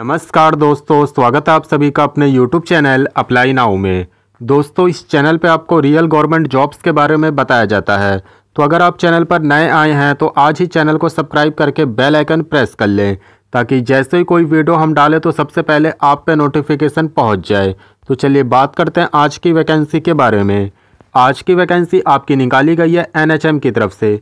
नमस्कार दोस्तों स्वागत है आप सभी का अपने यूट्यूब चैनल अप्लाई नाउ में दोस्तों इस चैनल पे आपको रियल गवर्नमेंट जॉब्स के बारे में बताया जाता है तो अगर आप चैनल पर नए आए हैं तो आज ही चैनल को सब्सक्राइब करके बेल आइकन प्रेस कर लें ताकि जैसे ही कोई वीडियो हम डालें तो सबसे पहले आप पे नोटिफिकेशन पहुँच जाए तो चलिए बात करते हैं आज की वैकेंसी के बारे में आज की वैकेंसी आपकी निकाली गई है एन की तरफ से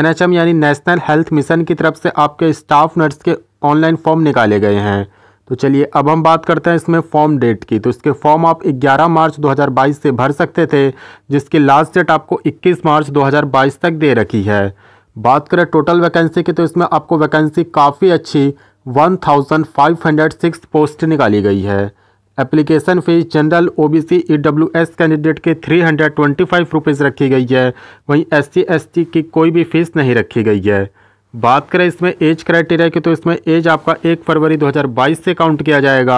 एन यानी नेशनल हेल्थ मिशन की तरफ से आपके स्टाफ नर्स के ऑनलाइन फॉर्म निकाले गए हैं तो चलिए अब हम बात करते हैं इसमें फॉर्म डेट की तो इसके फॉर्म आप 11 मार्च 2022 से भर सकते थे जिसकी लास्ट डेट आपको 21 मार्च 2022 तक दे रखी है बात करें टोटल वैकेंसी की तो इसमें आपको वैकेंसी काफ़ी अच्छी 1506 पोस्ट निकाली गई है application fees general O B C E W S candidate के three hundred twenty five rupees रखी गई है वहीं एस सी एस टी की कोई भी फ़ीस नहीं रखी गई है बात करें इसमें एज क्राइटेरिया की तो इसमें एज आपका एक फरवरी 2022 से काउंट किया जाएगा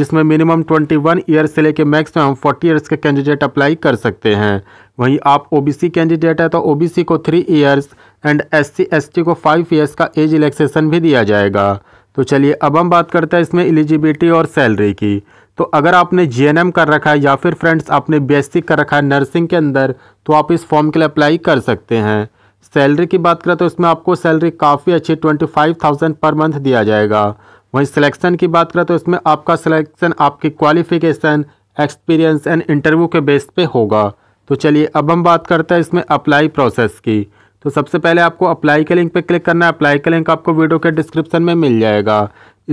जिसमें मिनिमम 21 वन ईयर से लेकर मैक्सिमम 40 ईयर्स के कैंडिडेट अप्लाई कर सकते हैं वहीं आप ओबीसी कैंडिडेट है तो ओबीसी को three years and SC ST को फाइव ईयर्स का एज रिलैक्सेशन भी दिया जाएगा तो चलिए अब हम बात करते हैं इसमें एलिजिबिलिटी और सैलरी की तो अगर आपने जे कर रखा है या फिर फ्रेंड्स आपने बी कर रखा है नर्सिंग के अंदर तो आप इस फॉर्म के लिए अप्लाई कर सकते हैं सैलरी की बात करें तो इसमें आपको सैलरी काफ़ी अच्छी twenty five thousand per month दिया जाएगा वहीं सिलेक्शन की बात करें तो इसमें आपका सिलेक्शन आपकी क्वालिफिकेशन एक्सपीरियंस एंड इंटरव्यू के बेस पे होगा तो चलिए अब हम बात करते हैं इसमें अप्लाई प्रोसेस की तो सबसे पहले आपको अप्लाई के लिंक पर क्लिक करना है अप्लाई के लिंक आपको वीडियो के डिस्क्रिप्शन में मिल जाएगा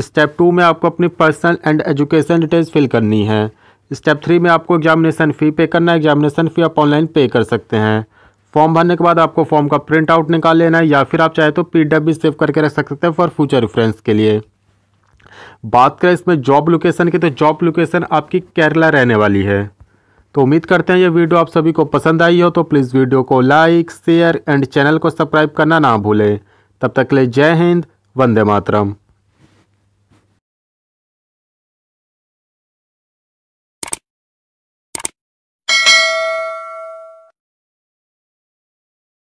स्टेप टू में आपको अपनी personal and education details fill करनी है स्टेप थ्री में आपको एग्जामिनेशन फ़ी पे करना है एग्जामिनेशन फ़ी आप ऑनलाइन पे कर सकते हैं फॉर्म भरने के बाद आपको फॉर्म का प्रिंट आउट निकाल लेना है या फिर आप चाहे तो पी भी सेव करके रख सकते हैं फॉर फ्यूचर रेफरेंस के लिए बात करें इसमें जॉब लोकेशन की तो जॉब लोकेशन आपकी केरला रहने वाली है तो उम्मीद करते हैं ये वीडियो आप सभी को पसंद आई हो तो प्लीज़ वीडियो को लाइक शेयर एंड चैनल को सब्सक्राइब करना ना भूलें तब तक ले जय हिंद वंदे मातरम